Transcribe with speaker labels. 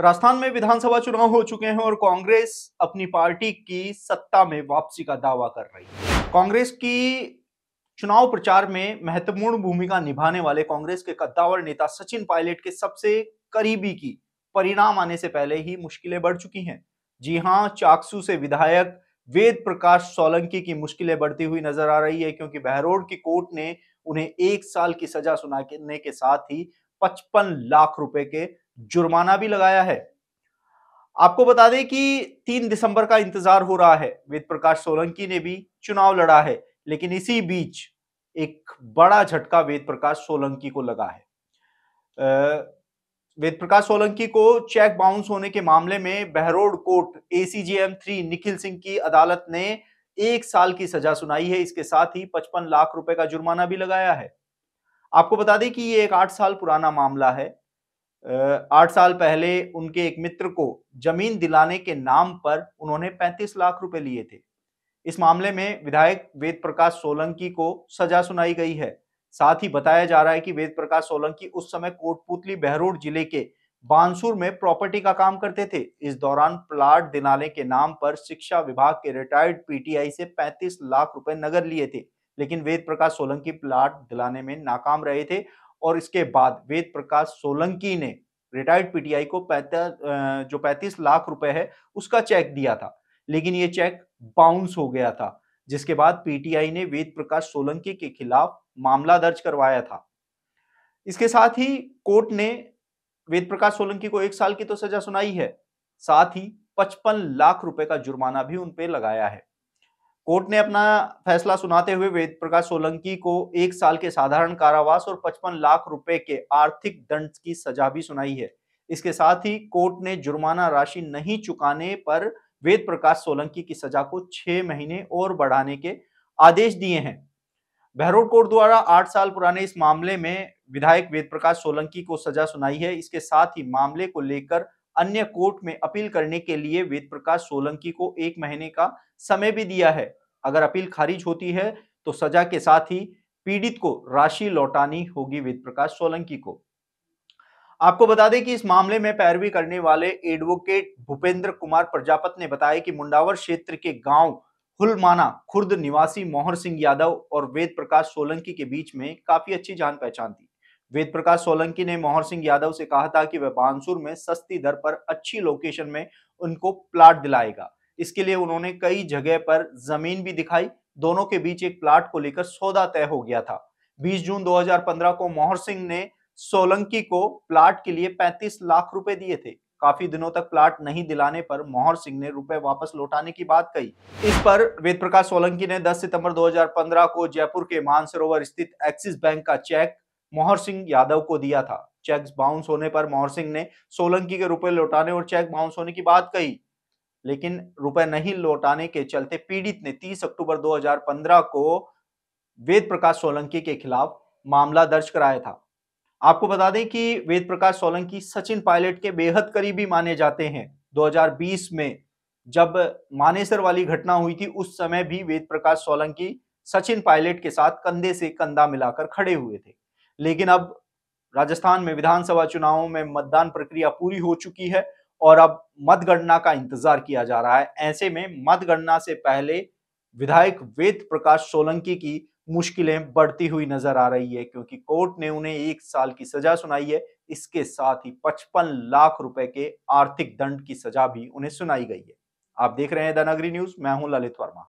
Speaker 1: राजस्थान में विधानसभा चुनाव हो चुके हैं और कांग्रेस अपनी पार्टी की सत्ता में वापसी का दावा कर रही है कांग्रेस की चुनाव प्रचार में महत्वपूर्ण भूमिका निभाने वाले कांग्रेस के कद्दावर नेता सचिन पायलट के सबसे करीबी की परिणाम आने से पहले ही मुश्किलें बढ़ चुकी हैं जी हां चाकसू से विधायक वेद प्रकाश सोलंकी की मुश्किलें बढ़ती हुई नजर आ रही है क्योंकि बहरोड की कोर्ट ने उन्हें एक साल की सजा सुनाने के साथ ही पचपन लाख रुपए के जुर्माना भी लगाया है आपको बता दें कि तीन दिसंबर का इंतजार हो रहा है वेद प्रकाश सोलंकी ने भी चुनाव लड़ा है लेकिन इसी बीच एक बड़ा झटका वेद प्रकाश सोलंकी को लगा है वेद प्रकाश सोलंकी को चेक बाउंस होने के मामले में Behror court ACJM three Nikhil Singh की अदालत ने एक साल की सजा सुनाई है इसके साथ ही पचपन लाख रुपए का जुर्माना भी लगाया है आपको बता दें कि ये एक आठ साल पुराना मामला है आठ साल पहले उनके एक मित्र को जमीन दिलाने के नाम पर उन्होंने 35 लाख रुपए लिए थे इस मामले में विधायक वेद प्रकाश सोलंकी को सजा सुनाई गई है साथ ही बताया जा रहा है कि वेद प्रकाश सोलंकी उस समय कोटपुतली बहरोड जिले के बांसुर में प्रॉपर्टी का काम करते थे इस दौरान प्लाट दिलाने के नाम पर शिक्षा विभाग के रिटायर्ड पीटीआई से 35 लाख रुपए नगर लिए थे लेकिन वेद प्रकाश सोलंकी प्लाट दिलाने में नाकाम रहे थे और इसके बाद वेद प्रकाश सोलंकी ने रिटायर्ड पीटीआई को जो 35 लाख रुपए है उसका चेक दिया था लेकिन ये चेक बाउंस हो गया था जिसके बाद पीटीआई ने वेद प्रकाश सोलंकी के खिलाफ मामला दर्ज करवाया था इसके साथ ही कोर्ट ने वेद प्रकाश सोलंकी को एक साल की तो सजा सुनाई है साथ ही पचपन लाख रुपए का जुर्माना भी उनपे लगाया है कोर्ट ने अपना फैसला सुनाते हुए वेद प्रकाश सोलंकी को एक साल के साधारण कारावास और 55 लाख रुपए के आर्थिक दंड की सजा भी सुनाई है इसके साथ ही कोर्ट ने जुर्माना राशि नहीं चुकाने पर वेद प्रकाश सोलंकी की सजा को छह महीने और बढ़ाने के आदेश दिए हैं बहरोड कोर्ट द्वारा आठ साल पुराने इस मामले में विधायक वेद प्रकाश सोलंकी को सजा सुनाई है इसके साथ ही मामले को लेकर अन्य कोर्ट में अपील करने के लिए वेद प्रकाश सोलंकी को एक महीने का समय भी दिया है अगर अपील खारिज होती है तो सजा के साथ ही पीड़ित को राशि लौटानी होगी वेद प्रकाश सोलंकी को आपको बता दें कि इस मामले में पैरवी करने वाले एडवोकेट भूपेंद्र कुमार प्रजापत ने बताया कि मुंडावर क्षेत्र के गांव हुलमाना खुर्द निवासी मोहर सिंह यादव और वेद प्रकाश सोलंकी के बीच में काफी अच्छी जान पहचान थी वेद प्रकाश सोलंकी ने मोहर सिंह यादव से कहा था कि वह बानसुर में सस्ती दर पर अच्छी लोकेशन में उनको प्लाट दिलाएगा इसके लिए उन्होंने कई जगह पर जमीन भी दिखाई दोनों के बीच एक प्लाट को लेकर सौदा तय हो गया था 20 जून 2015 को मोहर सिंह ने सोलंकी को प्लाट के लिए 35 लाख रुपए दिए थे काफी दिनों तक प्लाट नहीं दिलाने पर मोहर सिंह ने रुपए वापस लौटाने की बात कही इस पर वेद प्रकाश सोलंकी ने 10 सितंबर 2015 को जयपुर के मानसरोवर स्थित एक्सिस बैंक का चेक मोहर सिंह यादव को दिया था चेक बाउंस होने पर मोहर सिंह ने सोलंकी के रुपए लौटाने और चेक बाउंस होने की बात कही लेकिन रुपए नहीं लौटाने के चलते पीड़ित ने 30 अक्टूबर 2015 को वेद प्रकाश सोलंकी के खिलाफ मामला दर्ज कराया था आपको बता दें कि वेद प्रकाश सोलंकी सचिन पायलट के बेहद करीबी माने जाते हैं 2020 में जब मानेसर वाली घटना हुई थी उस समय भी वेद प्रकाश सोलंकी सचिन पायलट के साथ कंधे से कंधा मिलाकर खड़े हुए थे लेकिन अब राजस्थान में विधानसभा चुनावों में मतदान प्रक्रिया पूरी हो चुकी है और अब मतगणना का इंतजार किया जा रहा है ऐसे में मतगणना से पहले विधायक वेद प्रकाश सोलंकी की मुश्किलें बढ़ती हुई नजर आ रही है क्योंकि कोर्ट ने उन्हें एक साल की सजा सुनाई है इसके साथ ही पचपन लाख रुपए के आर्थिक दंड की सजा भी उन्हें सुनाई गई है आप देख रहे हैं द नगरी न्यूज मैं हूं ललित वर्मा